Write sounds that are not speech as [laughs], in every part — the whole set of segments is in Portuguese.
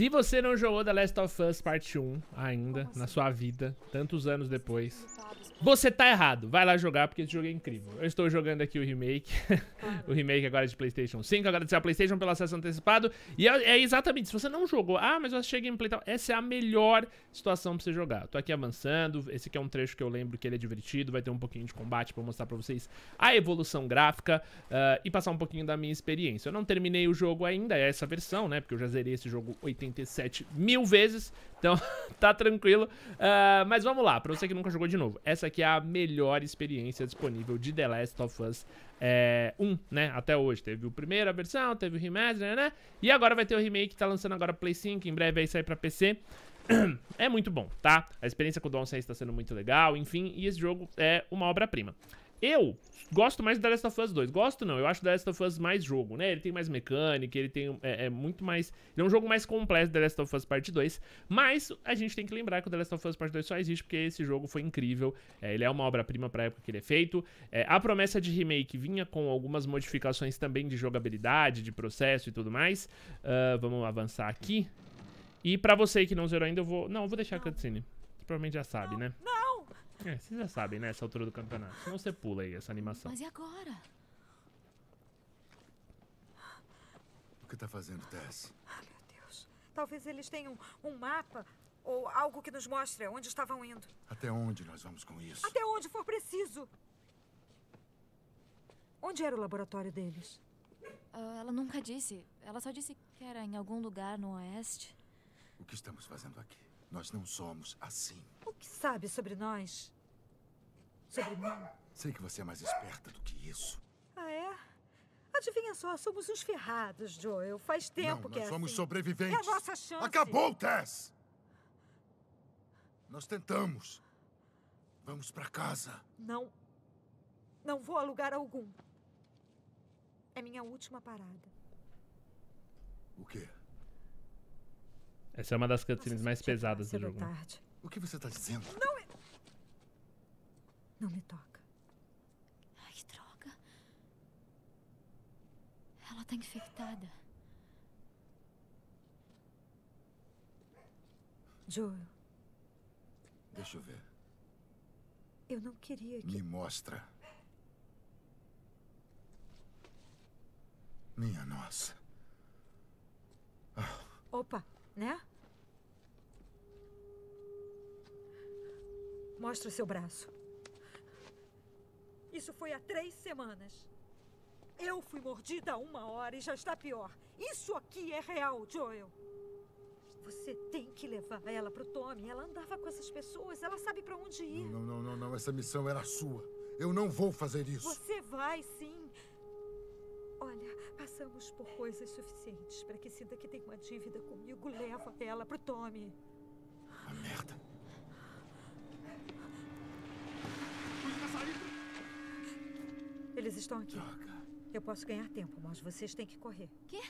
Se você não jogou The Last of Us Parte 1 ainda, na assim? sua vida, tantos anos depois, tá. Você tá errado. Vai lá jogar, porque esse jogo é incrível. Eu estou jogando aqui o remake. [laughs] o remake agora é de PlayStation 5. Agradecer a PlayStation pelo acesso antecipado. E é, é, exatamente, se você não jogou, ah, mas eu achei gameplay tal. Essa é a melhor situação pra você jogar. tô aqui avançando. Esse aqui é um trecho que eu lembro que ele é divertido. Vai ter um pouquinho de combate pra mostrar pra vocês a evolução gráfica uh, e passar um pouquinho da minha experiência. Eu não terminei o jogo ainda, é essa versão, né? Porque eu já zerei esse jogo 87 mil vezes. Então, [laughs] tá tranquilo. Uh, mas vamos lá, pra você que nunca jogou de novo. Essa que é a melhor experiência disponível de The Last of Us é, 1, né? Até hoje. Teve a primeira versão, teve o remaster, né? E agora vai ter o remake que tá lançando agora Play 5, em breve aí sai pra PC. [clears throat] É muito bom, tá? A experiência com o Don Sense está sendo muito legal, enfim, e esse jogo é uma obra-prima. Eu gosto mais do The Last of Us 2. Gosto não, eu acho The Last of Us mais jogo, né? Ele tem mais mecânica, ele tem. É, é muito mais. Ele é um jogo mais completo The Last of Us Part 2. Mas a gente tem que lembrar que o The Last of Us Part 2 só existe porque esse jogo foi incrível. É, ele é uma obra-prima pra época que ele é feito. É, a promessa de remake vinha com algumas modificações também de jogabilidade, de processo e tudo mais. Uh, vamos avançar aqui. E pra você que não zerou ainda, eu vou. Não, eu vou deixar a cutscene. Você provavelmente já sabe, né? Não! É, vocês já sabem, né? Essa altura do campeonato. Senão você pula aí essa animação. Mas e agora? O que tá fazendo, Tess? Ah, meu Deus. Talvez eles tenham um mapa ou algo que nos mostre onde estavam indo. Até onde nós vamos com isso? Até onde for preciso. Onde era o laboratório deles? Uh, ela nunca disse. Ela só disse que era em algum lugar no oeste. O que estamos fazendo aqui? Nós não somos assim. O que sabe sobre nós? Sobre mim? Sei que você é mais esperta do que isso. Ah, é? Adivinha só, somos uns ferrados, Joel. Faz tempo não, que é assim. Nós somos sobreviventes. É a nossa chance. Acabou, Tess! Nós tentamos. Vamos para casa. Não. Não vou a lugar algum. É minha última parada. O quê? Essa é uma das cutscenes mais pesadas do jogo. Né? Tarde. O que você está dizendo? Não me... Não me toca. Ai, que droga. Ela está infectada. Joel. Deixa eu ver. Eu não queria que... Me mostra. Minha nossa né? Mostra o seu braço. Isso foi há três semanas. Eu fui mordida há uma hora e já está pior. Isso aqui é real, Joel. Você tem que levar ela para o Tommy. Ela andava com essas pessoas, ela sabe para onde ir. não, não, não, não. Essa missão era sua. Eu não vou fazer isso. Você vai sim. Passamos por coisas suficientes para que sinta que tem uma dívida comigo. Leva ela pro Tommy. A merda. Eles estão aqui. Droga. Eu posso ganhar tempo, mas vocês têm que correr. Quê?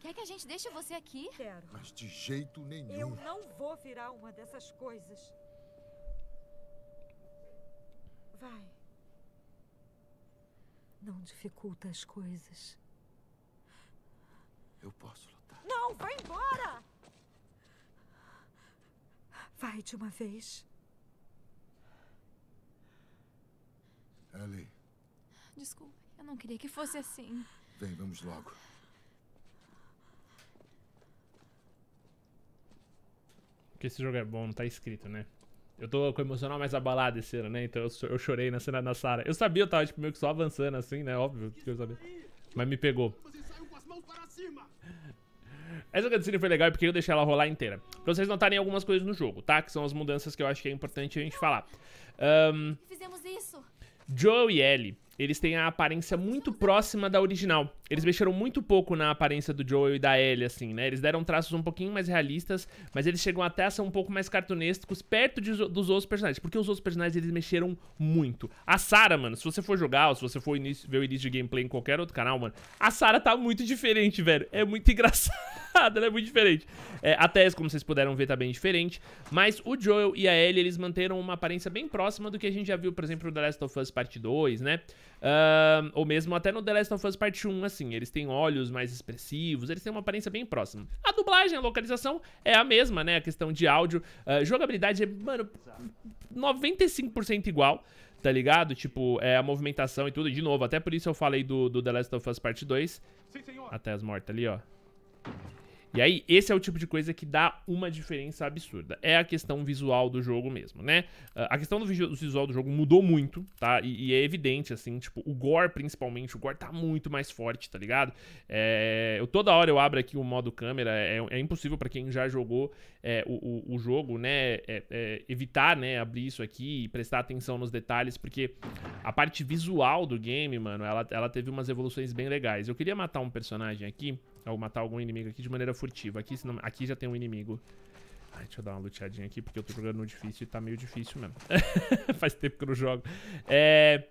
Quer que a gente deixe você aqui? Quero. Mas de jeito nenhum. Eu não vou virar uma dessas coisas. Vai não dificulta as coisas. Eu posso lutar. Não, vai embora! Vai de uma vez. Ellie. Desculpe, eu não queria que fosse assim. Vem, vamos logo. Porque esse jogo é bom, não tá escrito, né? Eu tô com o emocional mais abalado esse ano, né? Então eu, eu chorei na cena da Sara. Eu sabia, eu tava tipo, meio que só avançando assim, né? Óbvio que eu sabia. Mas me pegou. Essa cutscene foi legal é porque eu deixei ela rolar inteira. Pra vocês notarem algumas coisas no jogo, tá? Que são as mudanças que eu acho que é importante a gente falar. Um, Joe e Ellie, eles têm a aparência muito próxima da original eles mexeram muito pouco na aparência do Joel e da Ellie, assim, né? Eles deram traços um pouquinho mais realistas, mas eles chegam até a ser um pouco mais cartunísticos perto de, dos outros personagens. Porque os outros personagens, eles mexeram muito. A Sarah, mano, se você for jogar, ou se você for ver o início de gameplay em qualquer outro canal, mano, a Sarah tá muito diferente, velho. É muito [laughs] engraçada ela é muito diferente. É, a Tess, como vocês puderam ver, tá bem diferente. Mas o Joel e a Ellie, eles manteram uma aparência bem próxima do que a gente já viu, por exemplo, no The Last of Us Part 2, né? Uh, ou mesmo até no The Last of Us Part 1, assim assim, eles têm olhos mais expressivos, eles têm uma aparência bem próxima. A dublagem, a localização é a mesma, né? A questão de áudio, uh, jogabilidade é, mano, 95% igual tá ligado? Tipo, é a movimentação e tudo. De novo, até por isso eu falei do, do The Last of Us Part 2. Sim, Até as mortas ali, ó. E aí, esse é o tipo de coisa que dá uma diferença absurda. É a questão visual do jogo mesmo, né? Ah, a questão do visual do jogo mudou muito, tá? E, e é evidente, assim, tipo, o gore, principalmente, o gore tá muito mais forte, tá ligado? É, eu, toda hora eu abro aqui o modo câmera, é, é impossível para quem já jogou é, o, o, o, jogo, né? É, é, evitar, né, abrir isso aqui e prestar atenção nos detalhes, porque a parte visual do game, mano, ela, ela teve umas evoluções bem legais. Eu queria matar um personagem aqui é Ou matar algum inimigo aqui de maneira furtiva. Aqui, senão, aqui já tem um inimigo. Ai, deixa eu dar uma luteadinha aqui, porque eu tô jogando no difícil e tá meio difícil mesmo. [laughs] Faz tempo que eu não jogo. É...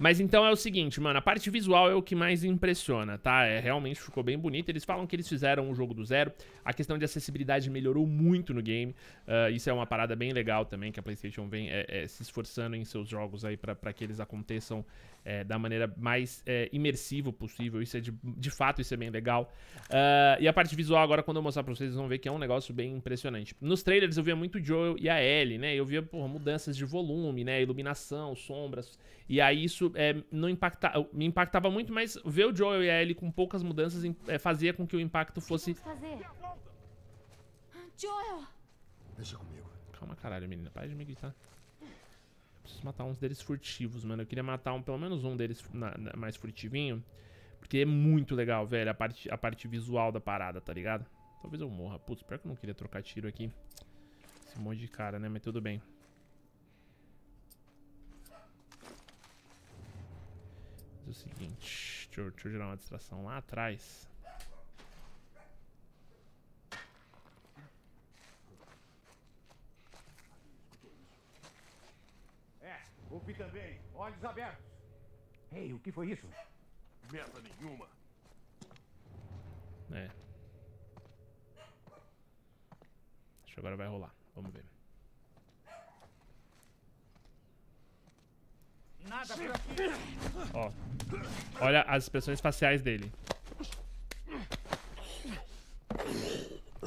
Mas então é o seguinte, mano, a parte visual é o que mais impressiona, tá? É, realmente ficou bem bonito. Eles falam que eles fizeram o um jogo do zero. A questão de acessibilidade melhorou muito no game. Uh, isso é uma parada bem legal também, que a PlayStation vem é, é, se esforçando em seus jogos aí para que eles aconteçam é, da maneira mais é, imersiva possível. Isso é de, de fato, isso é bem legal. Uh, e a parte visual, agora, quando eu mostrar pra vocês, vocês vão ver que é um negócio bem impressionante. Nos trailers eu via muito o Joel e a Ellie, né? Eu via, porra, mudanças de volume, né? Iluminação, sombras. E aí isso é, não impacta, me impactava muito, mas ver o Joel e a Ellie com poucas mudanças é, fazia com que o impacto fosse... Joel! Deixa comigo. Calma, caralho, menina. Para de me gritar. Eu preciso matar uns deles furtivos, mano. Eu queria matar um, pelo menos um deles na, na, mais furtivinho. Porque é muito legal, velho, a parte, a parte visual da parada, tá ligado? Talvez eu morra. Putz, pior que eu não queria trocar tiro aqui. Esse monte de cara, né? Mas tudo bem. o seguinte. Deixa eu, deixa eu gerar uma distração lá atrás. É, ouvi também. Olhos abertos. Ei, o que foi isso? Merda nenhuma. É. Acho que agora vai rolar. Vamos ver. nada por aqui. Ó. Olha as expressões faciais dele.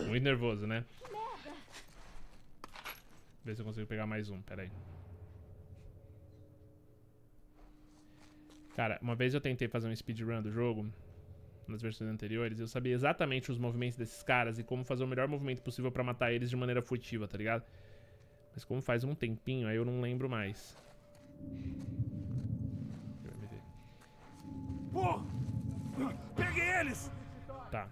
Muito nervoso, né? Ver se eu consigo pegar mais um, peraí. Cara, uma vez eu tentei fazer um speedrun do jogo, nas versões anteriores, eu sabia exatamente os movimentos desses caras e como fazer o melhor movimento possível pra matar eles de maneira furtiva, tá ligado? Mas como faz um tempinho, aí eu não lembro mais. Porra! Peguei eles! Tá.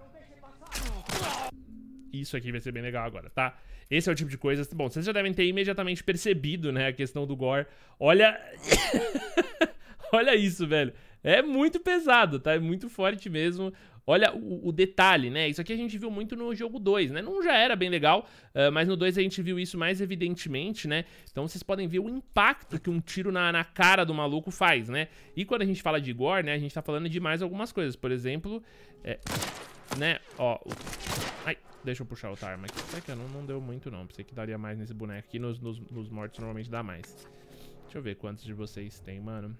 Isso aqui vai ser bem legal agora, tá? Esse é o tipo de coisa... Bom, vocês já devem ter imediatamente percebido, né? A questão do gore. Olha... [coughs] Olha isso, velho. É muito pesado, tá? É muito forte mesmo. Olha o, o, detalhe, né? Isso aqui a gente viu muito no jogo 2, né? Num já era bem legal, uh, mas no 2 a gente viu isso mais evidentemente, né? Então vocês podem ver o impacto que um tiro na, na cara do maluco faz, né? E quando a gente fala de gore, né? A gente tá falando de mais algumas coisas. Por exemplo, é, né? Ó... Ai, deixa eu puxar outra arma aqui. Será que não, não deu muito, não? Pensei que daria mais nesse boneco aqui. Nos, nos, nos mortos normalmente dá mais. Deixa eu ver quantos de vocês tem, mano.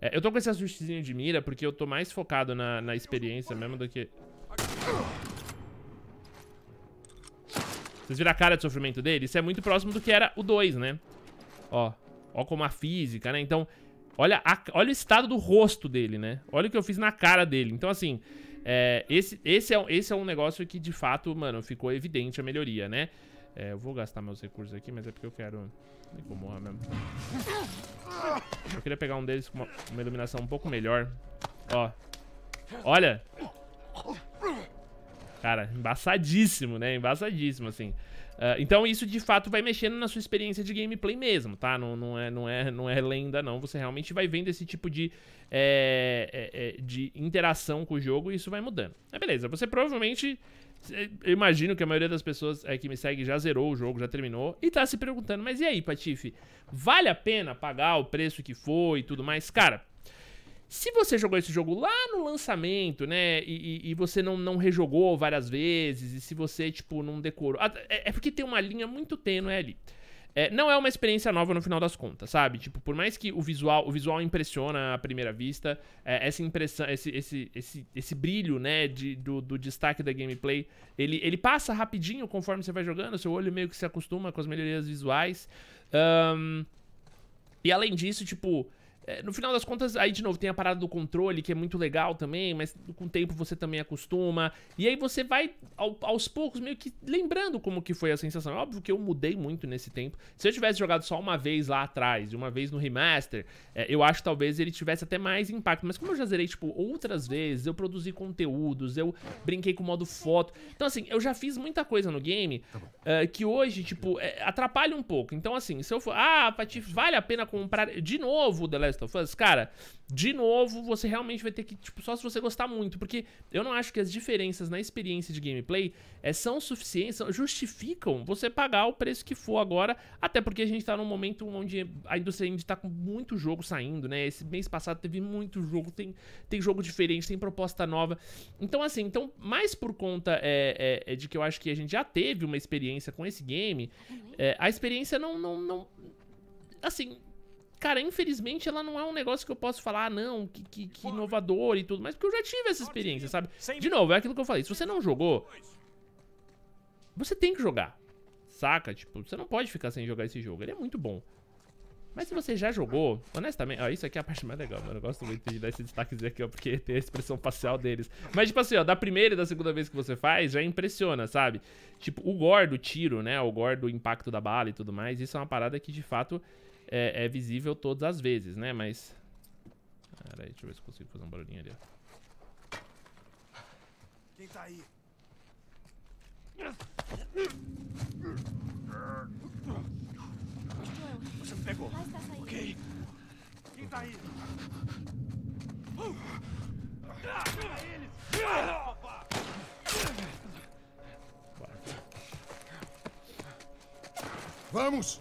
É, eu tô com esse ajustezinho de mira porque eu tô mais focado na, na experiência mesmo do que... Vocês viram a cara de sofrimento dele? Isso é muito próximo do que era o 2, né? Ó, ó como a física, né? Então, olha, a, olha o estado do rosto dele, né? Olha o que eu fiz na cara dele. Então, assim, é, esse, esse, é, esse é um negócio que, de fato, mano, ficou evidente a melhoria, né? É, eu vou gastar meus recursos aqui, mas é porque eu quero... Tem como morrer mesmo. Eu queria pegar um deles com uma, uma iluminação um pouco melhor. Ó. Olha! Cara, embaçadíssimo, né? Embaçadíssimo, assim. Uh, então isso de fato vai mexendo na sua experiência de gameplay mesmo, tá? Não, não, é, não, é, não é lenda, não. Você realmente vai vendo esse tipo de, é, é, de interação com o jogo e isso vai mudando. Mas beleza, você provavelmente eu imagino que a maioria das pessoas é, que me segue já zerou o jogo, já terminou, e tá se perguntando, mas e aí, Patife? Vale a pena pagar o preço que foi e tudo mais? Cara, se você jogou esse jogo lá no lançamento, né, e, e, e você não, não rejogou várias vezes, e se você, tipo, não decorou... É, é porque tem uma linha muito tênue ali. É, não é uma experiência nova no final das contas, sabe? Tipo, por mais que o visual, o visual impressiona à primeira vista, é, essa impressão, esse, esse, esse, esse brilho, né, de, do, do, destaque da gameplay, ele, ele passa rapidinho conforme você vai jogando, seu olho meio que se acostuma com as melhorias visuais. Um, e além disso, tipo, é, no final das contas, aí de novo tem a parada do controle, que é muito legal também, mas com o tempo você também acostuma. E aí você vai ao, aos poucos meio que lembrando como que foi a sensação. É óbvio que eu mudei muito nesse tempo. Se eu tivesse jogado só uma vez lá atrás e uma vez no remaster, é, eu acho que talvez ele tivesse até mais impacto. Mas como eu já zerei, tipo, outras vezes, eu produzi conteúdos, eu brinquei com o modo foto. Então, assim, eu já fiz muita coisa no game tá uh, que hoje, tipo, é, atrapalha um pouco. Então, assim, se eu for, ah, Patife, vale a pena comprar de novo o The Last Last of Us, cara, de novo, você realmente vai ter que, tipo, só se você gostar muito, porque eu não acho que as diferenças na experiência de gameplay é, são suficientes, justificam você pagar o preço que for agora, até porque a gente tá num momento onde a indústria indie tá com muito jogo saindo, né? Esse mês passado teve muito jogo, tem, tem jogo diferente, tem proposta nova. Então, assim, então, mais por conta é, é, de que eu acho que a gente já teve uma experiência com esse game, é, a experiência não, não, não assim, Cara, infelizmente ela não é um negócio que eu posso falar, ah, não, que, que, que inovador e tudo mais, porque eu já tive essa experiência, sabe? De novo, é aquilo que eu falei, se você não jogou, você tem que jogar, saca? Tipo, você não pode ficar sem jogar esse jogo, ele é muito bom. Mas se você já jogou, honestamente, ó, isso aqui é a parte mais legal, mano. Eu gosto muito de dar esse destaquezinho aqui, ó, porque tem a expressão facial deles. Mas, tipo assim, ó, da primeira e da segunda vez que você faz, já impressiona, sabe? Tipo, o gore do tiro, né? O gore do impacto da bala e tudo mais, isso é uma parada que, de fato, é, é visível todas as vezes, né? Mas... Pera aí, deixa eu ver se consigo fazer um barulhinho ali, Quem tá aí? Você me pegou. Tá ok. Quem tá aí? Eles! Vamos!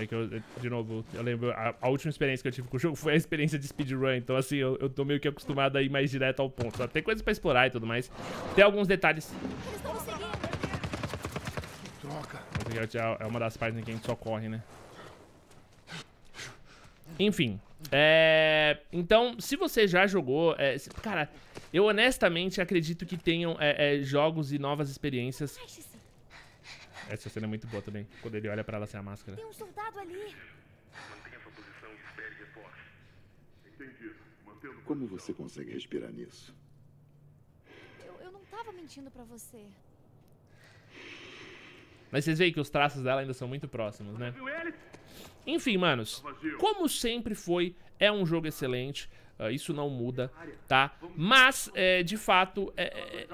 É que eu, de novo, eu lembro, a, a, última experiência que eu tive com o jogo foi a experiência de speedrun, então assim, eu, eu tô meio que acostumado a ir mais direto ao ponto. Tem coisas pra explorar e tudo mais. Tem alguns detalhes. É uma das páginas que a gente só corre, né? Enfim. É... Então, se você já jogou... É... Cara, eu honestamente acredito que tenham é, é jogos e novas experiências essa cena é muito boa também. Quando ele olha pra ela sem a máscara. Tem um soldado ali. Mantenha sua posição e espere Entendido. Mantendo Como você consegue respirar nisso? Eu, eu não tava mentindo pra você. Mas vocês veem que os traços dela ainda são muito próximos, né? Enfim, manos, tá como sempre foi, é um jogo excelente. Ah, isso não muda, tá? Mas, é, de fato, é é, é,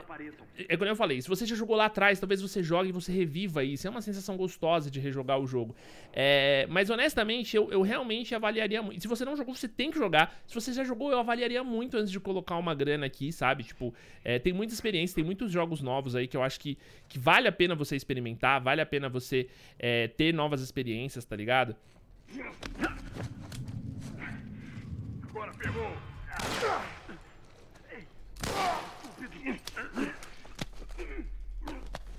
é, é, como eu falei, se você já jogou lá atrás, talvez você jogue e você reviva isso. É uma sensação gostosa de rejogar o jogo. É, mas, honestamente, eu, eu realmente avaliaria muito. Se você não jogou, você tem que jogar. Se você já jogou, eu avaliaria muito antes de colocar uma grana aqui, sabe? Tipo, tem muita experiência, tem muitos jogos novos aí que eu acho que, que vale a pena você experimentar, vale a pena você ter novas experiências, tá ligado? Agora pegou! Eu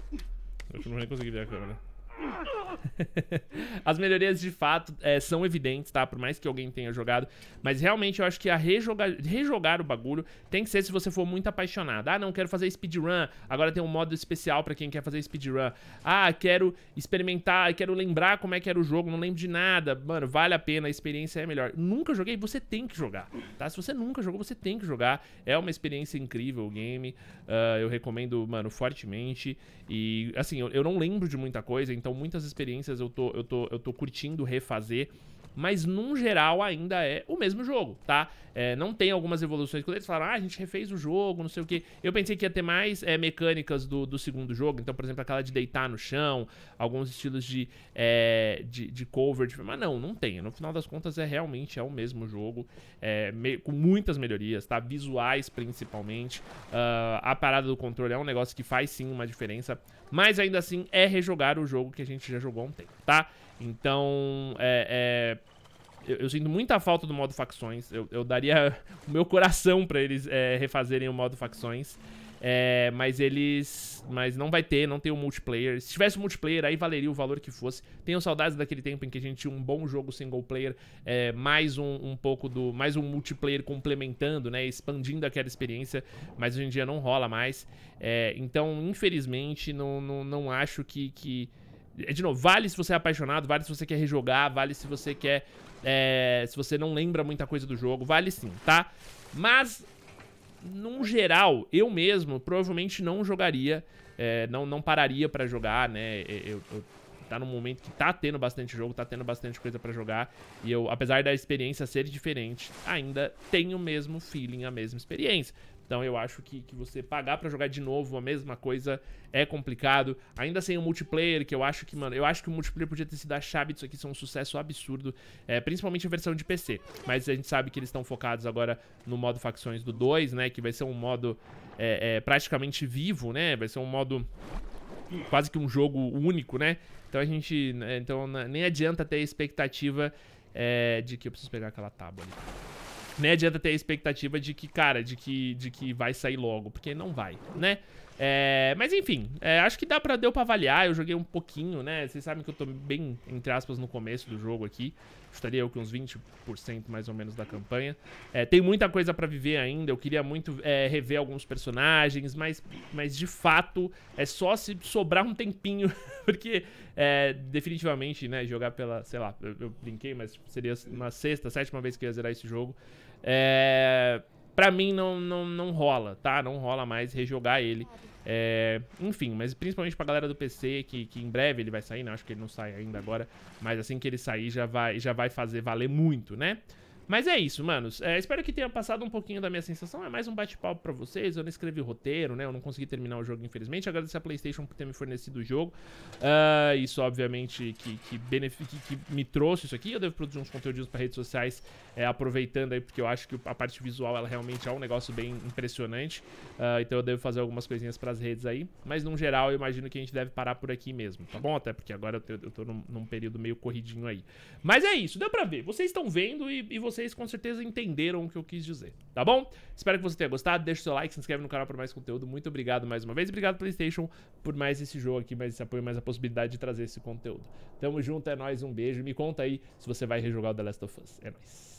acho que não vou nem conseguir ver a câmera. [laughs] As melhorias de fato é, são evidentes, tá? Por mais que alguém tenha jogado. Mas realmente eu acho que a rejogar, rejogar o bagulho tem que ser se você for muito apaixonado. Ah, não, quero fazer speedrun. Agora tem um modo especial para quem quer fazer speedrun. Ah, quero experimentar, ah, quero lembrar como é que era o jogo, não lembro de nada. Mano, vale a pena, a experiência é melhor. Nunca joguei, você tem que jogar, tá? Se você nunca jogou, você tem que jogar. É uma experiência incrível o game. Uh, eu recomendo, mano, fortemente. E assim, eu, eu não lembro de muita coisa, então. Então muitas experiências eu tô, eu tô, eu tô curtindo refazer mas num geral ainda é o mesmo jogo, tá? É, não tem algumas evoluções. que eles falaram, ah, a gente refez o jogo, não sei o que. Eu pensei que ia ter mais é, mecânicas do, do segundo jogo. Então, por exemplo, aquela de deitar no chão, alguns estilos de, é, de, de, cover. De... Mas não, não tem. No final das contas, é realmente é o mesmo jogo, é, me... com muitas melhorias, tá? Visuais, principalmente. Uh, a parada do controle é um negócio que faz, sim, uma diferença. Mas, ainda assim, é rejogar o jogo que a gente já jogou há um tempo, tá? Então, é, é, eu, eu, sinto muita falta do modo facções. Eu, eu daria [laughs] o meu coração para eles é, refazerem o modo facções. É, mas eles. Mas não vai ter, não tem o multiplayer. Se tivesse multiplayer, aí valeria o valor que fosse. Tenho saudades daquele tempo em que a gente tinha um bom jogo single player, é, mais um, um pouco do. Mais um multiplayer complementando, né? Expandindo aquela experiência. Mas hoje em dia não rola mais. É, então, infelizmente, não, não, não acho que, que é, de novo, vale se você é apaixonado, vale se você quer rejogar, vale se você quer... É, se você não lembra muita coisa do jogo, vale sim, tá? Mas, num geral, eu mesmo provavelmente não jogaria, é, não, não pararia pra jogar, né? É, eu, eu, tá num momento que tá tendo bastante jogo, tá tendo bastante coisa pra jogar, e eu, apesar da experiência ser diferente, ainda tenho o mesmo feeling, a mesma experiência. Então eu acho que, que você pagar para jogar de novo a mesma coisa é complicado. Ainda sem o multiplayer, que eu acho que, mano, eu acho que o multiplayer podia ter sido a chave disso aqui, isso é um sucesso absurdo. É, principalmente a versão de PC. Mas a gente sabe que eles estão focados agora no modo facções do 2, né? Que vai ser um modo é, é, praticamente vivo, né? Vai ser um modo quase que um jogo único, né? Então a gente. Né, então né, nem adianta ter a expectativa é, de que eu preciso pegar aquela tábua ali nem né, adianta ter a expectativa de que, cara, de que, de que vai sair logo, porque não vai, né? É, mas enfim, é, acho que dá pra, deu pra avaliar. Eu joguei um pouquinho, né? Vocês sabem que eu tô bem, entre aspas, no começo do jogo aqui. Estaria eu com uns 20% mais ou menos da campanha. É, tem muita coisa pra viver ainda. Eu queria muito é, rever alguns personagens, mas, mas de fato é só se sobrar um tempinho. [laughs] porque é, definitivamente, né? Jogar pela, sei lá, eu, eu brinquei, mas seria na sexta, sétima vez que eu ia zerar esse jogo. É. Pra mim não, não, não rola, tá? Não rola mais rejogar ele. É, enfim, mas principalmente pra galera do PC, que, que em breve ele vai sair, né? Acho que ele não sai ainda agora. Mas assim que ele sair, já vai, já vai fazer valer muito, né? Mas é isso, manos. É, espero que tenha passado um pouquinho da minha sensação. É mais um bate-papo pra vocês. Eu não escrevi roteiro, né? Eu não consegui terminar o jogo, infelizmente. Agradeço a PlayStation por ter me fornecido o jogo. Uh, isso, obviamente, que, que, que, que, me trouxe isso aqui. Eu devo produzir uns conteúdos para redes sociais, é, aproveitando aí, porque eu acho que a parte visual, ela realmente é um negócio bem impressionante. Uh, então eu devo fazer algumas coisinhas pras redes aí. Mas, no geral, eu imagino que a gente deve parar por aqui mesmo, tá bom? Até porque agora eu, eu tô num, num período meio corridinho aí. Mas é isso, deu pra ver. Vocês estão vendo e, e vocês vocês com certeza entenderam o que eu quis dizer, tá bom? Espero que você tenha gostado, deixa o seu like, se inscreve no canal para mais conteúdo. Muito obrigado mais uma vez, obrigado PlayStation por mais esse jogo aqui, mais esse apoio, mais a possibilidade de trazer esse conteúdo. Tamo junto, é nóis, um beijo. Me conta aí se você vai rejogar o The Last of Us. É nóis.